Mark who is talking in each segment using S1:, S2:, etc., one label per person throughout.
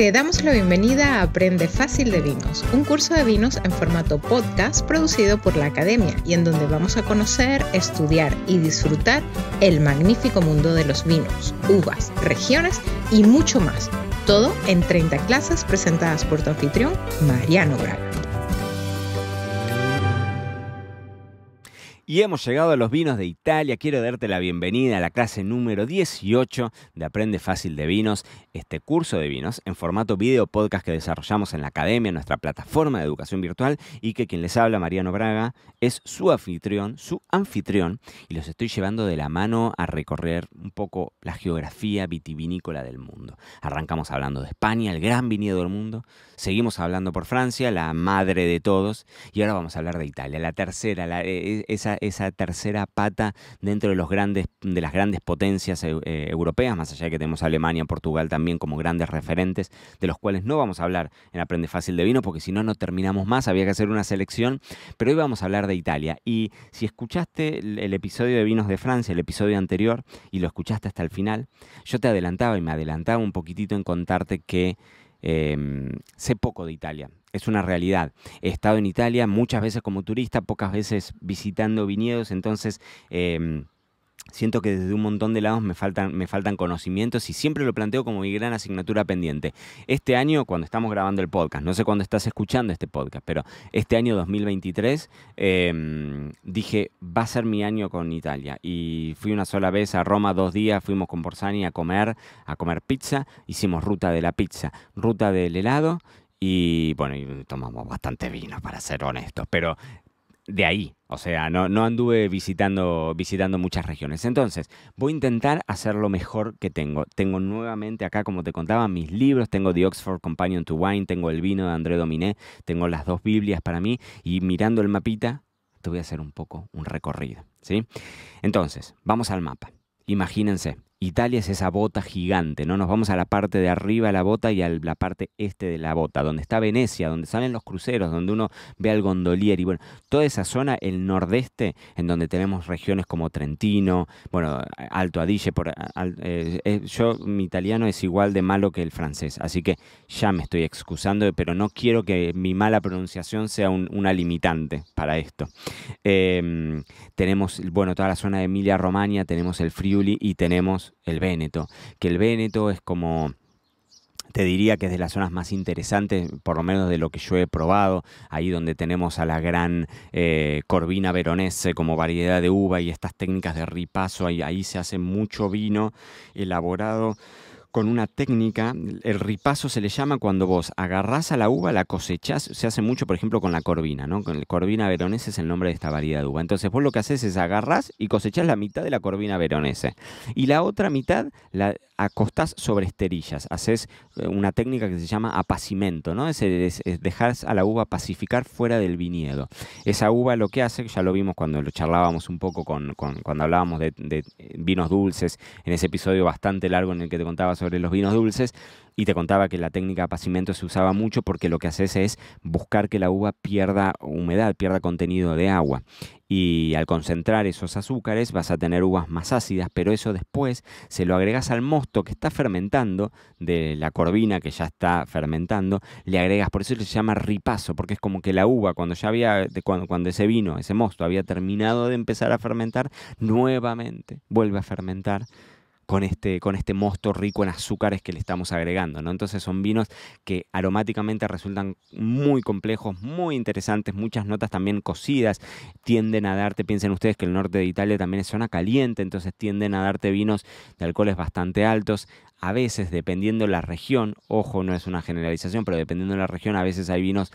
S1: Te damos la bienvenida a Aprende Fácil de Vinos, un curso de vinos en formato podcast producido por la Academia y en donde vamos a conocer, estudiar y disfrutar el magnífico mundo de los vinos, uvas, regiones y mucho más. Todo en 30 clases presentadas por tu anfitrión, Mariano Braga. Y hemos llegado a los vinos de Italia. Quiero darte la bienvenida a la clase número 18 de Aprende Fácil de Vinos este curso de vinos en formato video podcast que desarrollamos en la academia, nuestra plataforma de educación virtual, y que quien les habla, Mariano Braga, es su anfitrión, su anfitrión, y los estoy llevando de la mano a recorrer un poco la geografía vitivinícola del mundo. Arrancamos hablando de España, el gran viñedo del mundo, seguimos hablando por Francia, la madre de todos, y ahora vamos a hablar de Italia, la tercera, e, e, esa, tercera pata dentro de, los grandes, de las grandes potencias eh, europeas, más allá que tenemos Alemania, Portugal también también como grandes referentes, de los cuales no vamos a hablar en Aprende Fácil de Vino, porque si no, no terminamos más, había que hacer una selección, pero hoy vamos a hablar de Italia. Y si escuchaste el, episodio de Vinos de Francia, el episodio anterior, y lo escuchaste hasta el final, yo te adelantaba y me adelantaba un poquitito en contarte que em, sé poco de Italia. Es una realidad. He estado en Italia muchas veces como turista, pocas veces visitando viñedos, entonces... Em, Siento que desde un montón de lados me faltan, me faltan conocimientos y siempre lo planteo como mi gran asignatura pendiente. Este año, cuando estamos grabando el podcast, no sé cuándo estás escuchando este podcast, pero este año 2023 em, dije, va a ser mi año con Italia. Y fui una sola vez a Roma, dos días, fuimos con Borsani a comer, a comer pizza, hicimos ruta de la pizza, ruta del helado y bueno, tomamos bastante vino, para ser honestos, pero de ahí. O sea, no, anduve visitando, visitando muchas regiones. Entonces, voy a intentar hacer lo mejor que tengo. Tengo nuevamente acá, como te contaba, mis libros. Tengo The Oxford Companion to Wine, tengo el vino de André Dominé, tengo las dos Biblias para mí. Y mirando el mapita, te voy a hacer un poco un recorrido. ¿sí? Entonces, vamos al mapa. Imagínense, Italia es esa bota gigante, ¿no? Nos vamos a la parte de arriba de la bota y a la parte este de la bota, donde está Venecia, donde salen los cruceros, donde uno ve al gondolier y bueno, toda esa zona, el nordeste, en donde tenemos regiones como Trentino, bueno, Alto Adige, por, eh, eh, yo mi italiano es igual de malo que el francés, así que ya me estoy excusando, pero no quiero que mi mala pronunciación sea una limitante para esto. Em, tenemos, bueno, toda la zona de Emilia-Romagna, tenemos el Friuli y tenemos el Véneto, que el Véneto es como te diría que es de las zonas más interesantes, por lo menos de lo que yo he probado, ahí donde tenemos a la gran eh, Corvina veronese como variedad de uva y estas técnicas de ripaso ahí se hace mucho vino elaborado con una técnica, el ripazo se le llama cuando vos agarrás a la uva, la cosechás, se hace mucho por ejemplo con la corvina, ¿no? Con la corvina veronese es el nombre de esta variedad de uva. Entonces vos lo que haces es agarrás y cosechás la mitad de la corvina veronese y la otra mitad la acostás sobre esterillas, haces eh, una técnica que se llama apacimento, ¿no? Es, dejar a la uva pacificar fuera del viñedo. Esa uva lo que hace, ya lo vimos cuando lo charlábamos un poco cuando hablábamos de eh, vinos dulces, en ese episodio bastante largo en el que te contabas sobre los vinos dulces y te contaba que la técnica de apacimiento se usaba mucho porque lo que haces es buscar que la uva pierda humedad, pierda contenido de agua. Y al concentrar esos azúcares vas a tener uvas más ácidas, pero eso después se lo agregas al mosto que está fermentando, de la corvina que ya está fermentando, le agregas, por eso se llama ripazo, porque es como que la uva, cuando ya había, cuando ese vino, ese mosto había terminado de empezar a fermentar, nuevamente vuelve a fermentar con este, con este mosto rico en azúcares que le estamos agregando. ¿no? Entonces son vinos que aromáticamente resultan muy complejos, muy interesantes, muchas notas también cocidas, tienden a darte, piensen ustedes que el norte de Italia también es zona caliente, entonces tienden a darte vinos de alcoholes bastante altos, a veces, dependiendo la región, ojo, no es una generalización, pero dependiendo de la región, a veces hay vinos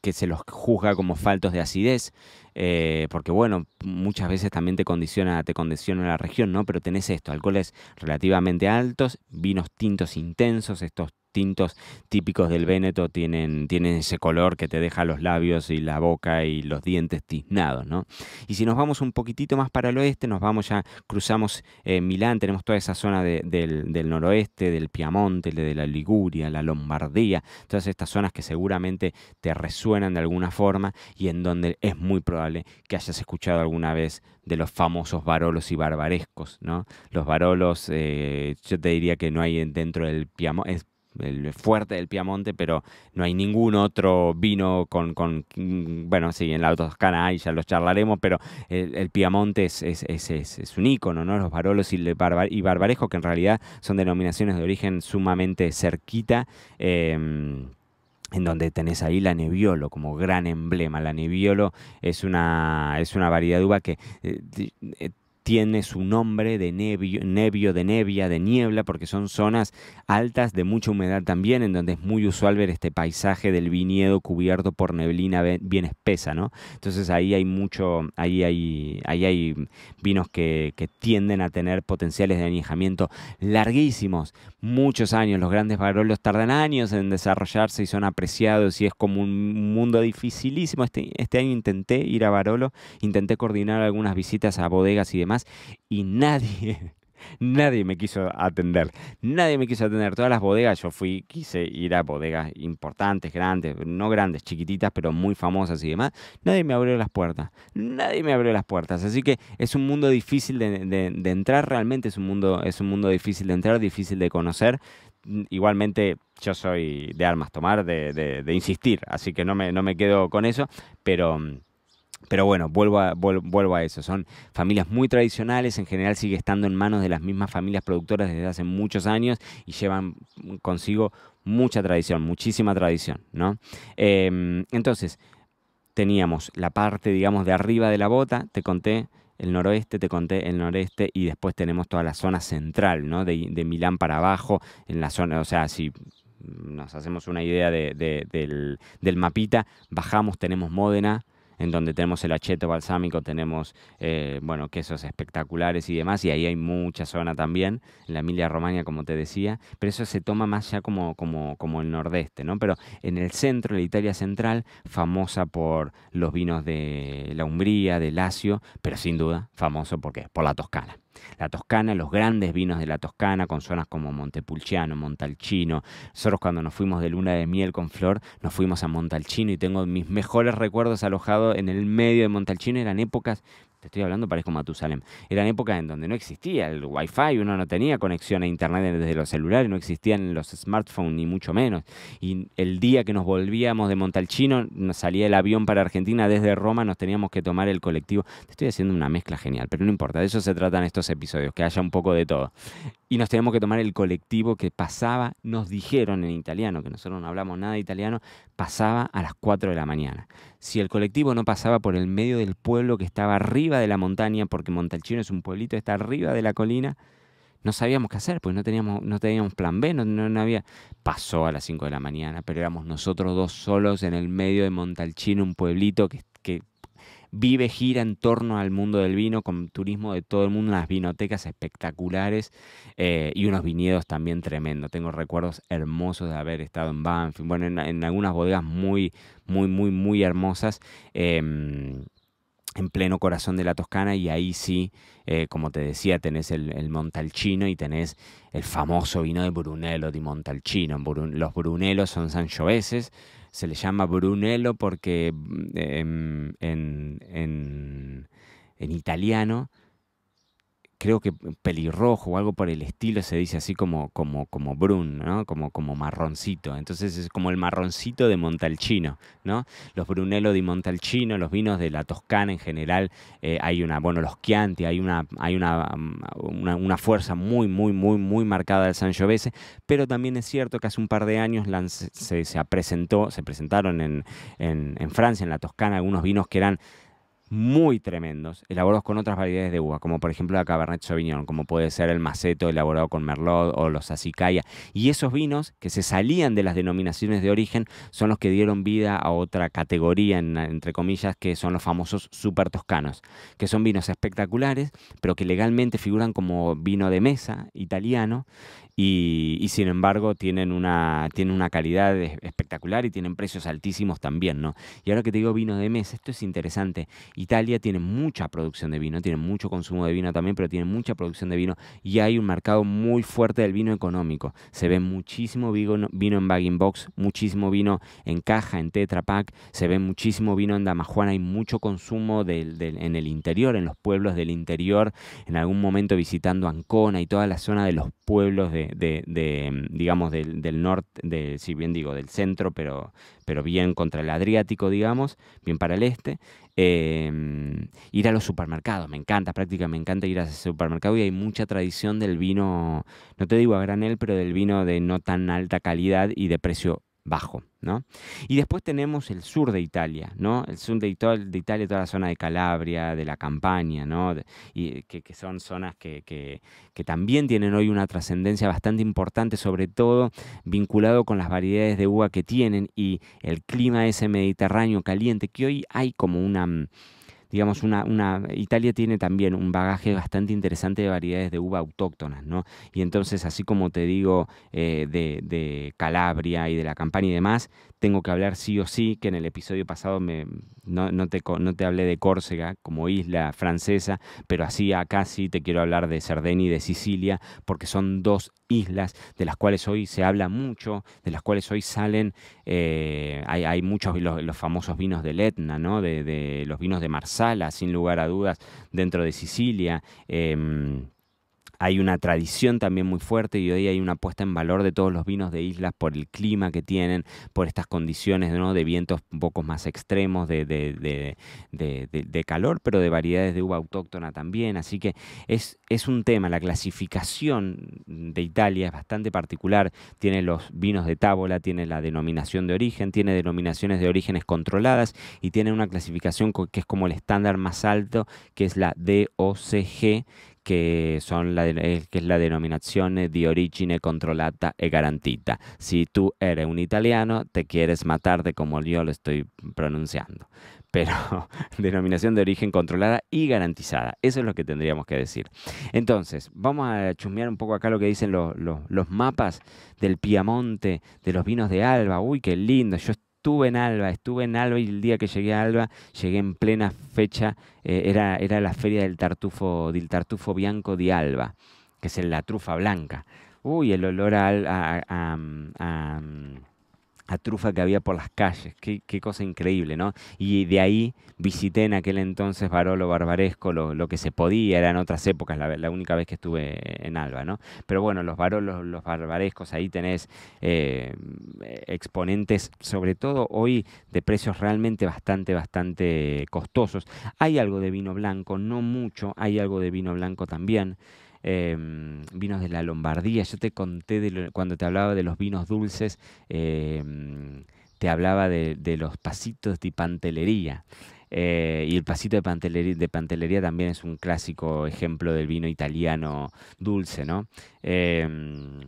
S1: que se los juzga como faltos de acidez. Eh, porque bueno, muchas veces también te condiciona, te condiciona la región, ¿no? Pero tenés esto, alcoholes relativamente altos, vinos tintos intensos, estos tintos típicos del Véneto tienen, ese color que te deja los labios y la boca y los dientes tiznados, ¿no? Y si nos vamos un poquitito más para el oeste, nos vamos ya, cruzamos eh, Milán, tenemos toda esa zona del, noroeste, del Piamonte, de la Liguria, la Lombardía, todas estas zonas que seguramente te resuenan de alguna forma y en donde es muy probable que hayas escuchado alguna vez de los famosos varolos y barbarescos, ¿no? Los varolos, eh, yo te diría que no hay dentro del Piamonte, el fuerte del Piamonte, pero no hay ningún otro vino con, mm, bueno, sí, en la Toscana hay, ya los charlaremos, pero el, Piamonte es, un ícono, ¿no? Los Barolos y, barbar, y Barbarejo, que en realidad son denominaciones de origen sumamente cerquita. Em, en donde tenés ahí la Nebbiolo como gran emblema. La Nebbiolo es una, es una variedad de uva que eh, eh, tiene su nombre de nevio, de nevia, de niebla, porque son zonas altas de mucha humedad también, en donde es muy usual ver este paisaje del viñedo cubierto por neblina bien espesa, ¿no? Entonces ahí hay mucho, ahí hay, ahí hay vinos que, tienden a tener potenciales de añejamiento larguísimos, muchos años. Los grandes barolos tardan años en desarrollarse y son apreciados y es como un mundo dificilísimo. Este, este año intenté ir a Barolo, intenté coordinar algunas visitas a bodegas y demás y nadie, nadie me quiso atender. Nadie me quiso atender. Todas las bodegas, yo fui, quise ir a bodegas importantes, grandes, no grandes, chiquititas, pero muy famosas y demás. Nadie me abrió las puertas. Nadie me abrió las puertas. Así que es un mundo difícil de, entrar, realmente es un, mundo, es un mundo difícil de entrar, difícil de conocer. Igualmente, yo soy de armas tomar, de, insistir, así que no me, no me quedo con eso, pero mm, pero bueno, vuelvo a, vuelvo a eso. Son familias muy tradicionales, en general sigue estando en manos de las mismas familias productoras desde hace muchos años y llevan consigo mucha tradición, muchísima tradición, ¿no? Em, entonces, teníamos la parte, digamos, de arriba de la bota, te conté el noroeste, te conté el noreste y después tenemos toda la zona central, ¿no? De, Milán para abajo, en la zona, o sea, si nos hacemos una idea del, del mapita, bajamos, tenemos Módena, en donde tenemos el acheto balsámico, tenemos eh, bueno, quesos espectaculares y demás, y ahí hay mucha zona también, en la Emilia Romagna, como te decía, pero eso se toma más ya como, como, como el nordeste, ¿no? Pero en el centro, en la Italia central, famosa por los vinos de la Umbría, de Lacio, pero sin duda famoso porque por la Toscana. La Toscana, los grandes vinos de la Toscana, con zonas como Montepulciano, Montalcino. Nosotros cuando nos fuimos de luna de miel con Flor, nos fuimos a Montalcino y tengo mis mejores recuerdos alojados en el medio de Montalcino. Eran épocas estoy hablando, parezco Matusalem, eran épocas en donde no existía el wifi, uno no tenía conexión a internet desde los celulares, no existían los smartphones ni mucho menos. Y el día que nos volvíamos de Montalchino, nos salía el avión para Argentina desde Roma, nos teníamos que tomar el colectivo. Te estoy haciendo una mezcla genial, pero no importa, de eso se tratan estos episodios, que haya un poco de todo. Y nos teníamos que tomar el colectivo que pasaba, nos dijeron en italiano, que nosotros no hablamos nada de italiano, pasaba a las 4 de la mañana. Si el colectivo no pasaba por el medio del pueblo que estaba arriba de la montaña, porque Montalchino es un pueblito, está arriba de la colina, no sabíamos qué hacer, pues no teníamos, no teníamos plan B, no, no, había. Pasó a las 5 de la mañana, pero éramos nosotros dos solos en el medio de Montalchino, un pueblito que, que vive, gira en torno al mundo del vino, con turismo de todo el mundo, unas vinotecas espectaculares eh, y unos viñedos también tremendos. Tengo recuerdos hermosos de haber estado en Banff, bueno, en, algunas bodegas muy, muy, muy, muy hermosas. Em, en pleno corazón de la Toscana y ahí sí, eh, como te decía, tenés el, Montalcino y tenés el famoso vino de Brunello di Montalcino. los Brunelos son sanchoeses, se le llama Brunello porque mm, em, en, en, en, italiano creo que pelirrojo o algo por el estilo se dice así como, como, como brun, ¿no? Como, como marroncito. Entonces es como el marroncito de Montalcino, ¿no? Los Brunello di Montalcino, los vinos de la Toscana en general, eh, hay una, bueno, los Chianti, hay una, hay mm, una, una, fuerza muy, muy, muy, muy marcada del Sangiovese, pero también es cierto que hace un par de años se, se, se presentó, se presentaron en, en, en Francia, en la Toscana, algunos vinos que eran muy tremendos, elaborados con otras variedades de uva, como por ejemplo la Cabernet Sauvignon, como puede ser el Maceto elaborado con Merlot o los Acicaya. Y esos vinos que se salían de las denominaciones de origen son los que dieron vida a otra categoría, entre comillas, que son los famosos super toscanos, que son vinos espectaculares, pero que legalmente figuran como vino de mesa italiano y, sin embargo tienen una, una calidad espectacular y tienen precios altísimos también, ¿no? Y ahora que te digo vino de mes, esto es interesante. Italia tiene mucha producción de vino, tiene mucho consumo de vino también, pero tiene mucha producción de vino y hay un mercado muy fuerte del vino económico. Se ve muchísimo vino, vino en bagging box, muchísimo vino en caja, en tetra pack, se ve muchísimo vino en damajuana, hay mucho consumo del, en el interior, en los pueblos del interior, en algún momento visitando Ancona y toda la zona de los pueblos de de, mm, digamos, del, norte, de, si bien digo, del centro, pero, pero bien contra el Adriático, digamos, bien para el este. Eh, mm, ir a los supermercados, me encanta, prácticamente me encanta ir a ese supermercado y hay mucha tradición del vino, no te digo a granel, pero del vino de no tan alta calidad y de precio bajo. ¿no? Y después tenemos el sur de Italia, ¿no? el sur de, Italia, toda la zona de Calabria, de la Campania, ¿no? y, que, son zonas que, que, que, también tienen hoy una trascendencia bastante importante, sobre todo vinculado con las variedades de uva que tienen y el clima ese mediterráneo caliente, que hoy hay como una mm, digamos, una, Italia tiene también un bagaje bastante interesante de variedades de uva autóctonas, ¿no? Y entonces, así como te digo eh, de, Calabria y de la Campania y demás, tengo que hablar sí o sí, que en el episodio pasado me, no, te, no te hablé de Córcega como isla francesa, pero así acá sí te quiero hablar de Cerdeña y de Sicilia, porque son dos islas, de las cuales hoy se habla mucho, de las cuales hoy salen, eh, hay, muchos los, famosos vinos del Etna, ¿no? de, los vinos de Marsala, sin lugar a dudas, dentro de Sicilia. Em, hay una tradición también muy fuerte y hoy hay una puesta en valor de todos los vinos de islas por el clima que tienen, por estas condiciones ¿no? de vientos un poco más extremos, de, calor, pero de variedades de uva autóctona también. Así que es, es un tema, la clasificación de Italia es bastante particular, tiene los vinos de tábola, tiene la denominación de origen, tiene denominaciones de orígenes controladas y tiene una clasificación que es como el estándar más alto, que es la DOCG, que, son eh, que es la denominación eh, de origen controlada y e garantita. Si tú eres un italiano, te quieres matar de como yo lo estoy pronunciando. Pero denominación de origen controlada y garantizada. Eso es lo que tendríamos que decir. Entonces, vamos a chusmear un poco acá lo que dicen los, mapas del Piamonte, de los vinos de Alba. Uy, qué lindo. Yo estuve en Alba, estuve en Alba y el día que llegué a Alba, llegué en plena fecha, eh, era, era la feria del tartufo, del tartufo bianco de Alba, que es la trufa blanca. Uy, el olor a, a a trufa que había por las calles. Qué, cosa increíble, ¿no? Y de ahí visité en aquel entonces Barolo Barbaresco, lo, lo que se podía, eran otras épocas, la, única vez que estuve en Alba, ¿no? Pero bueno, los Barolos, los Barbarescos, ahí tenés eh, exponentes, sobre todo hoy, de precios realmente bastante, bastante costosos. Hay algo de vino blanco, no mucho, hay algo de vino blanco también. Em, vinos de la Lombardía. Yo te conté cuando te hablaba de los vinos dulces, em, te hablaba de, los pasitos de pantelería. Eh, y el pasito de pantelería, también es un clásico ejemplo del vino italiano dulce, ¿no? Em,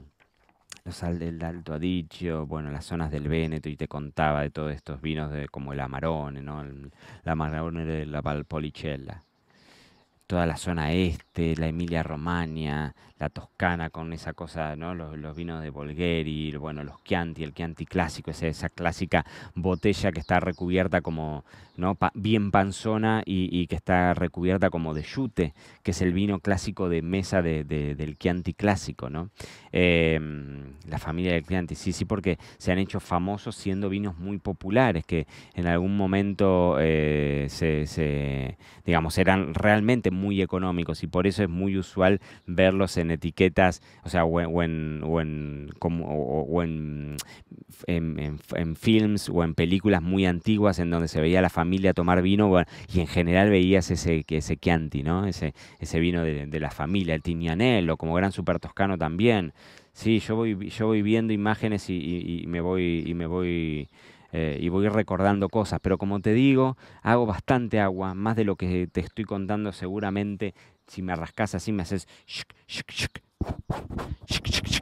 S1: del Alto Adigio, bueno, las zonas del Véneto, y te contaba de todos estos vinos de, como el Amarone, ¿no? El, Amarone de la Valpolicella toda la zona este, la Emilia Romagna, la toscana con esa cosa, ¿no? Los, vinos de Bolgheri, bueno, los Chianti, el Chianti clásico, esa, esa clásica botella que está recubierta como, ¿no? bien panzona y, que está recubierta como de yute, que es el vino clásico de mesa del Chianti clásico, ¿no? Em, la familia del Chianti, sí, sí, porque se han hecho famosos siendo vinos muy populares, que en algún momento eh, se, digamos, eran realmente muy económicos y por eso es muy usual verlos en etiquetas, o sea, o en, o en, films o en películas muy antiguas en donde se veía la familia tomar vino y en general veías ese, ese Chianti, ¿no? Ese, ese vino de, la familia, el Tignanello, como gran super toscano también. Sí, yo voy, yo voy viendo imágenes y, me voy... Y me voy eh, y voy recordando cosas. Pero como te digo, hago bastante agua, más de lo que te estoy contando seguramente si me rascas así, me haces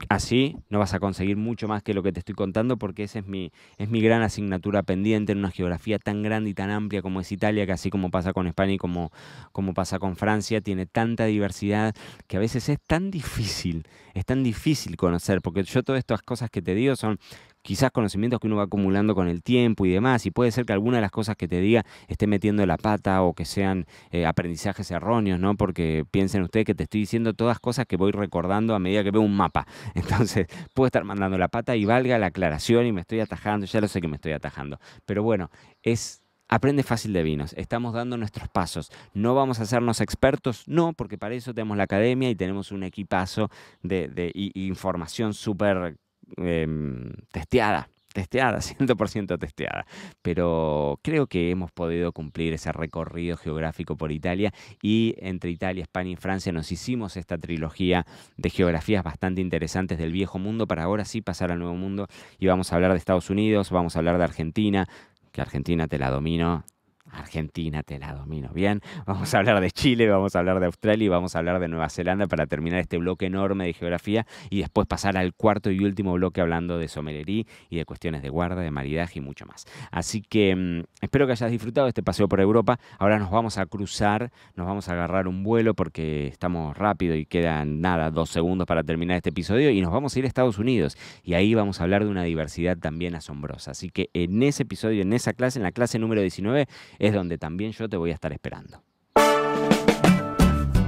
S1: así, no vas a conseguir mucho más que lo que te estoy contando porque esa es mi, es mi gran asignatura pendiente en una geografía tan grande y tan amplia como es Italia, que así como pasa con España y como, como pasa con Francia, tiene tanta diversidad que a veces es tan difícil, es tan difícil conocer, porque yo todas estas cosas que te digo son quizás conocimientos que uno va acumulando con el tiempo y demás, y puede ser que alguna de las cosas que te diga esté metiendo la pata o que sean eh, aprendizajes erróneos, ¿no? Porque piensen ustedes que te estoy diciendo todas cosas que voy recordando a medida que veo un mapa. Entonces, puedo estar mandando la pata y valga la aclaración y me estoy atajando, ya lo sé que me estoy atajando. Pero bueno, es Aprende fácil de vinos, estamos dando nuestros pasos. No vamos a hacernos expertos, no, porque para eso tenemos la academia y tenemos un equipazo de, de información súper Em, testeada, testeada, 100% testeada. Pero creo que hemos podido cumplir ese recorrido geográfico por Italia y entre Italia, España y Francia nos hicimos esta trilogía de geografías bastante interesantes del viejo mundo para ahora sí pasar al nuevo mundo y vamos a hablar de Estados Unidos, vamos a hablar de Argentina, que Argentina te la domino Argentina te la domino bien. Vamos a hablar de Chile, vamos a hablar de Australia y vamos a hablar de Nueva Zelanda para terminar este bloque enorme de geografía y después pasar al cuarto y último bloque hablando de somelerí y de cuestiones de guarda, de maridaje y mucho más. Así que mm, espero que hayas disfrutado este paseo por Europa. Ahora nos vamos a cruzar, nos vamos a agarrar un vuelo porque estamos rápido y quedan nada, dos segundos para terminar este episodio y nos vamos a ir a Estados Unidos y ahí vamos a hablar de una diversidad también asombrosa. Así que en ese episodio, en esa clase, en la clase número 19, es donde también yo te voy a estar esperando.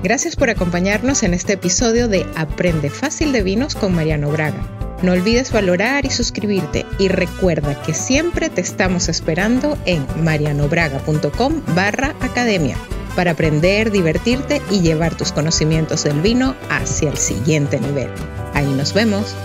S1: Gracias por acompañarnos en este episodio de Aprende Fácil de Vinos con Mariano Braga. No olvides valorar y suscribirte y recuerda que siempre te estamos esperando en marianobraga.com barra academia para aprender, divertirte y llevar tus conocimientos del vino hacia el siguiente nivel. Ahí nos vemos.